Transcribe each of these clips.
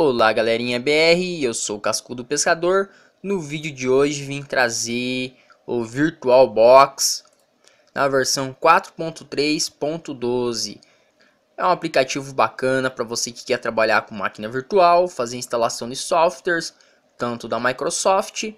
Olá galerinha BR, eu sou o Cascudo Pescador. No vídeo de hoje vim trazer o Virtual Box na versão 4.3.12. É um aplicativo bacana para você que quer trabalhar com máquina virtual, fazer instalação de softwares, tanto da Microsoft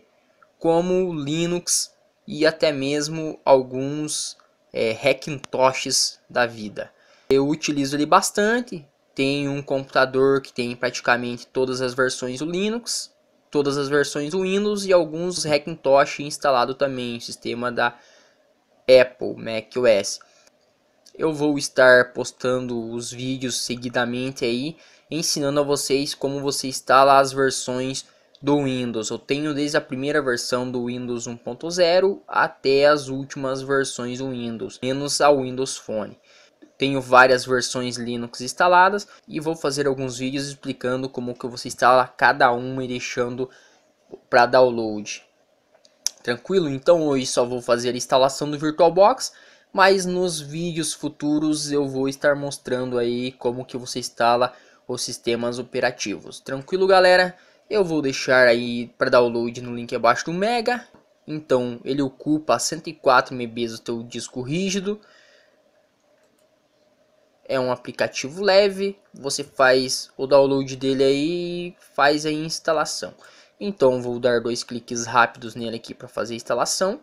como Linux e até mesmo alguns é, eh, Hackintoshes da vida. Eu utilizo ele bastante, tem um computador que tem praticamente todas as versões do Linux, todas as versões do Windows e alguns Hackintosh instalado também, sistema da Apple macOS. Eu vou estar postando os vídeos seguidamente aí, ensinando a vocês como você instala as versões do Windows. Eu tenho desde a primeira versão do Windows 1.0 até as últimas versões do Windows, menos a Windows Phone. Tenho várias versões Linux instaladas e vou fazer alguns vídeos explicando como que você instala cada uma e deixando para download. Tranquilo? Então hoje só vou fazer a instalação do VirtualBox, mas nos vídeos futuros eu vou estar mostrando aí como que você instala os sistemas operativos. Tranquilo, galera? Eu vou deixar aí para download no link abaixo do Mega. Então, ele ocupa 104 MB do teu disco rígido. É um aplicativo leve, você faz o download dele aí e faz a instalação. Então vou dar dois cliques rápidos nele aqui para fazer a instalação.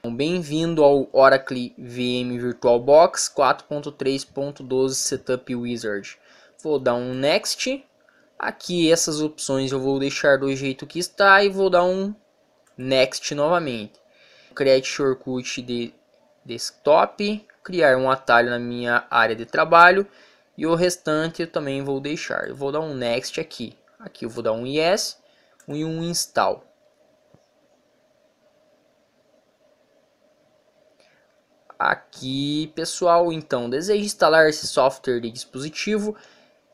Então, Bem-vindo ao Oracle VM VirtualBox 4.3.12 Setup Wizard. Vou dar um Next. Aqui essas opções eu vou deixar do jeito que está e vou dar um Next novamente. Create Shortcut de Desktop criar um atalho na minha área de trabalho e o restante eu também vou deixar. Eu vou dar um next aqui. Aqui eu vou dar um yes e um install. Aqui, pessoal, então, deseja instalar esse software de dispositivo.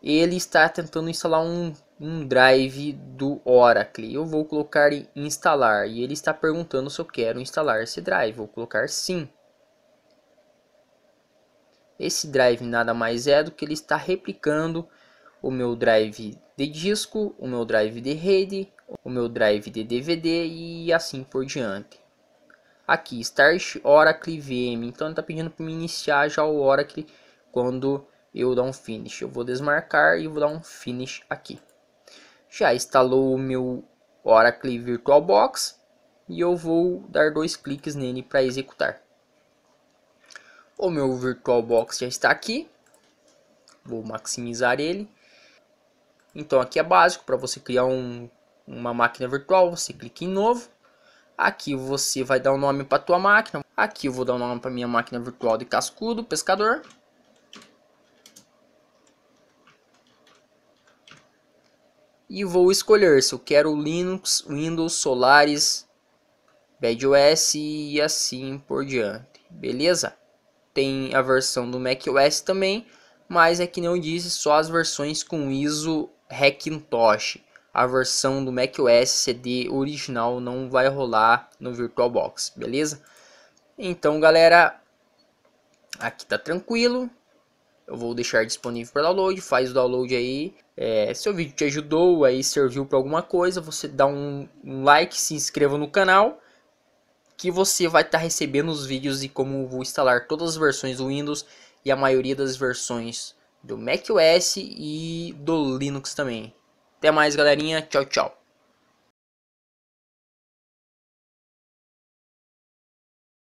Ele está tentando instalar um, um drive do Oracle. Eu vou colocar instalar e ele está perguntando se eu quero instalar esse drive. Vou colocar sim. Esse drive nada mais é do que ele está replicando o meu drive de disco, o meu drive de rede, o meu drive de DVD e assim por diante. Aqui, start Oracle VM, então ele está pedindo para me iniciar já o Oracle quando eu dar um finish. Eu vou desmarcar e vou dar um finish aqui. Já instalou o meu Oracle VirtualBox e eu vou dar dois cliques nele para executar. O meu VirtualBox já está aqui. Vou maximizar ele. Então aqui é básico para você criar um, uma máquina virtual. Você clica em novo. Aqui você vai dar um nome para tua máquina. Aqui eu vou dar um nome para minha máquina virtual de cascudo, pescador. E vou escolher se eu quero Linux, Windows, Solaris, BadOS e assim por diante. Beleza? tem a versão do macOS também, mas é que não disse só as versões com ISO Hackintosh. A versão do macOS CD original não vai rolar no VirtualBox, beleza? Então, galera, aqui tá tranquilo. Eu vou deixar disponível para download, faz o download aí. É, se o vídeo te ajudou, aí serviu para alguma coisa, você dá um, um like, se inscreva no canal que você vai estar tá recebendo os vídeos e como vou instalar todas as versões do Windows e a maioria das versões do macOS e do Linux também. Até mais, galerinha. Tchau, tchau.